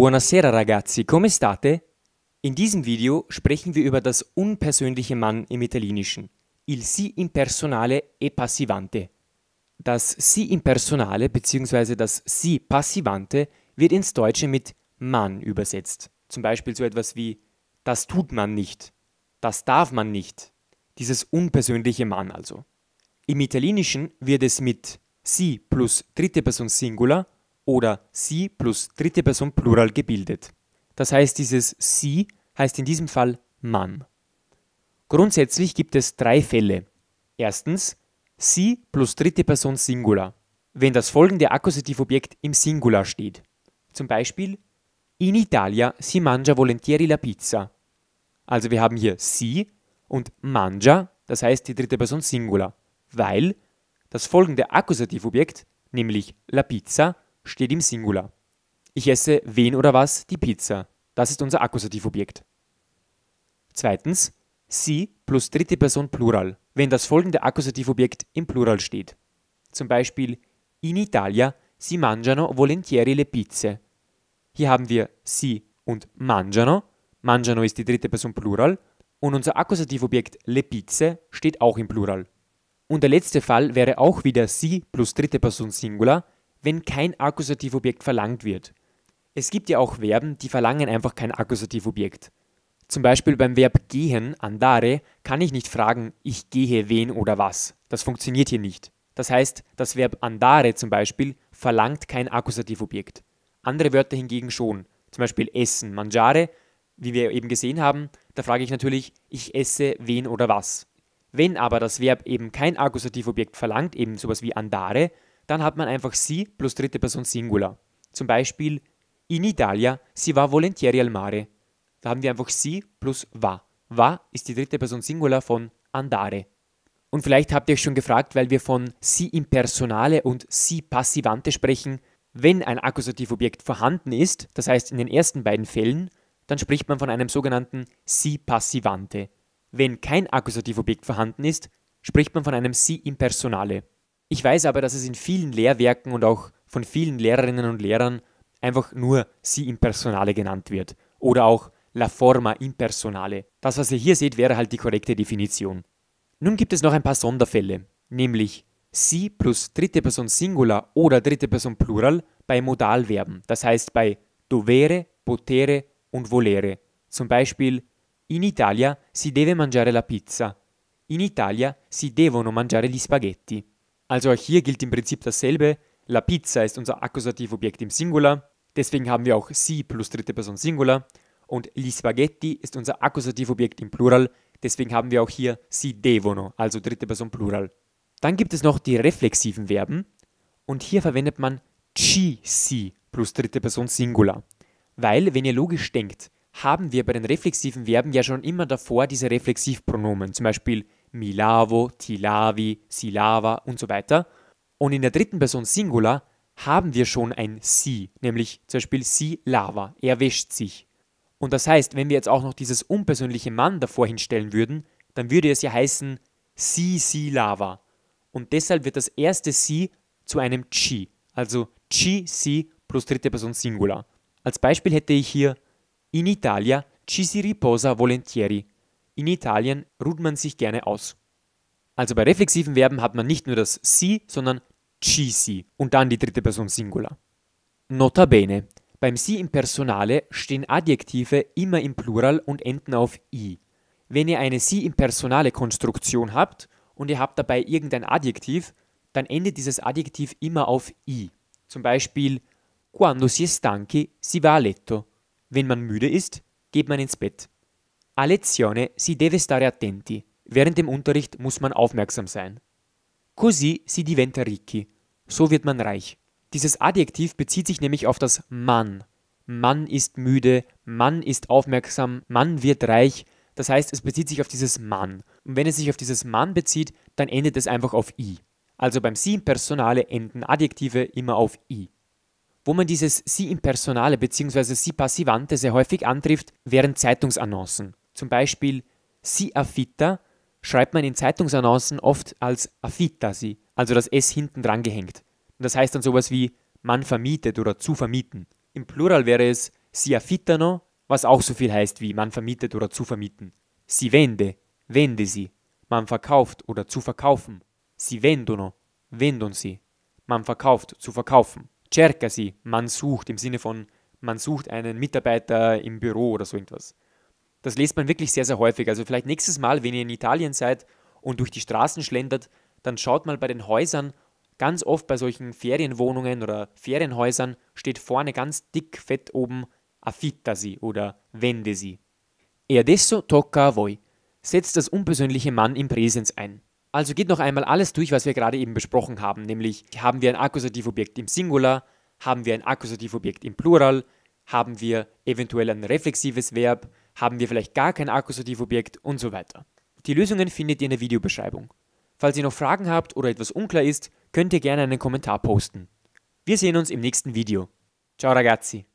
Buonasera ragazzi, come state? In diesem Video sprechen wir über das unpersönliche Mann im Italienischen. Il si impersonale e passivante. Das si impersonale bzw. das si passivante wird ins Deutsche mit Mann übersetzt. Zum Beispiel so etwas wie das tut man nicht, das darf man nicht. Dieses unpersönliche Mann also. Im Italienischen wird es mit si plus dritte Person Singular oder sie plus dritte Person Plural gebildet. Das heißt, dieses sie heißt in diesem Fall Mann. Grundsätzlich gibt es drei Fälle. Erstens sie plus dritte Person Singular, wenn das folgende Akkusativobjekt im Singular steht. Zum Beispiel In Italia si mangia volentieri la pizza. Also wir haben hier sie und mangia, das heißt die dritte Person Singular, weil das folgende Akkusativobjekt, nämlich la pizza, steht im Singular. Ich esse wen oder was die Pizza. Das ist unser Akkusativobjekt. Zweitens, sie plus dritte Person Plural, wenn das folgende Akkusativobjekt im Plural steht. Zum Beispiel in Italia si mangiano volentieri le pizze. Hier haben wir sie und mangiano. Mangiano ist die dritte Person Plural und unser Akkusativobjekt le pizze steht auch im Plural. Und der letzte Fall wäre auch wieder sie plus dritte Person Singular, wenn kein Akkusativobjekt verlangt wird. Es gibt ja auch Verben, die verlangen einfach kein Akkusativobjekt. Zum Beispiel beim Verb gehen, andare, kann ich nicht fragen, ich gehe wen oder was. Das funktioniert hier nicht. Das heißt, das Verb andare zum Beispiel verlangt kein Akkusativobjekt. Andere Wörter hingegen schon. Zum Beispiel essen, mangiare, wie wir eben gesehen haben, da frage ich natürlich, ich esse wen oder was. Wenn aber das Verb eben kein Akkusativobjekt verlangt, eben sowas wie andare, dann hat man einfach sie plus dritte Person Singular. Zum Beispiel in Italia sie war volentieri al mare. Da haben wir einfach sie plus va. Va ist die dritte Person Singular von andare. Und vielleicht habt ihr euch schon gefragt, weil wir von si impersonale und sie passivante sprechen, wenn ein Akkusativobjekt vorhanden ist, das heißt in den ersten beiden Fällen, dann spricht man von einem sogenannten sie passivante. Wenn kein Akkusativobjekt vorhanden ist, spricht man von einem si impersonale. Ich weiß aber, dass es in vielen Lehrwerken und auch von vielen Lehrerinnen und Lehrern einfach nur sie impersonale genannt wird oder auch la forma impersonale. Das, was ihr hier seht, wäre halt die korrekte Definition. Nun gibt es noch ein paar Sonderfälle, nämlich sie plus dritte Person Singular oder dritte Person Plural bei Modalverben, das heißt bei dovere, potere und volere. Zum Beispiel in Italia si deve mangiare la pizza, in Italia si devono mangiare gli spaghetti. Also auch hier gilt im Prinzip dasselbe. La pizza ist unser Akkusativobjekt im Singular, deswegen haben wir auch sie plus dritte Person Singular. Und gli spaghetti ist unser Akkusativobjekt im Plural, deswegen haben wir auch hier si devono, also dritte Person Plural. Dann gibt es noch die reflexiven Verben und hier verwendet man ci si plus dritte Person Singular. Weil, wenn ihr logisch denkt, haben wir bei den reflexiven Verben ja schon immer davor diese Reflexivpronomen, zum Beispiel Milavo, Tilavi, Silava und so weiter. Und in der dritten Person Singular haben wir schon ein sie, nämlich zum Beispiel sie Lava, er wäscht sich. Und das heißt, wenn wir jetzt auch noch dieses unpersönliche Mann davor hinstellen würden, dann würde es ja heißen sie, sie Lava. Und deshalb wird das erste sie zu einem chi, also chi, sie plus dritte Person Singular. Als Beispiel hätte ich hier in Italia ci si riposa volentieri. In Italien ruht man sich gerne aus. Also bei reflexiven Verben hat man nicht nur das Sie, sondern ci si und dann die dritte Person Singular. Nota bene. Beim Sie im Personale stehen Adjektive immer im Plural und enden auf i. Wenn ihr eine Sie im Personale Konstruktion habt und ihr habt dabei irgendein Adjektiv, dann endet dieses Adjektiv immer auf i. Zum Beispiel Quando si è stanchi, si va a letto. Wenn man müde ist, geht man ins Bett. A lezione si deve stare attenti. Während dem Unterricht muss man aufmerksam sein. Così si diventa ricchi. So wird man reich. Dieses Adjektiv bezieht sich nämlich auf das Mann. Mann ist müde, Mann ist aufmerksam, Mann wird reich. Das heißt, es bezieht sich auf dieses Mann. Und wenn es sich auf dieses Mann bezieht, dann endet es einfach auf i. Also beim Sie im Personale enden Adjektive immer auf i. Wo man dieses Sie im Personale bzw. Sie passivante sehr häufig antrifft, wären Zeitungsannoncen. Zum Beispiel si affitta schreibt man in Zeitungsannoncen oft als affitta affittasi, also das S hinten dran gehängt. Und das heißt dann sowas wie man vermietet oder zu vermieten. Im Plural wäre es si affittano, was auch so viel heißt wie man vermietet oder zu vermieten. Si vende, vende sie, man verkauft oder zu verkaufen. Si vendono, vendon sie, man verkauft, zu verkaufen. Cerca sie, man sucht im Sinne von man sucht einen Mitarbeiter im Büro oder so irgendwas. Das lest man wirklich sehr, sehr häufig. Also vielleicht nächstes Mal, wenn ihr in Italien seid und durch die Straßen schlendert, dann schaut mal bei den Häusern. Ganz oft bei solchen Ferienwohnungen oder Ferienhäusern steht vorne ganz dick fett oben Affittasi oder Vendesi. E adesso tocca a voi. Setzt das unpersönliche Mann im Präsens ein. Also geht noch einmal alles durch, was wir gerade eben besprochen haben, nämlich haben wir ein Akkusativobjekt im Singular, haben wir ein Akkusativobjekt im Plural, haben wir eventuell ein reflexives Verb, haben wir vielleicht gar kein Akkusativobjekt und so weiter. Die Lösungen findet ihr in der Videobeschreibung. Falls ihr noch Fragen habt oder etwas unklar ist, könnt ihr gerne einen Kommentar posten. Wir sehen uns im nächsten Video. Ciao ragazzi!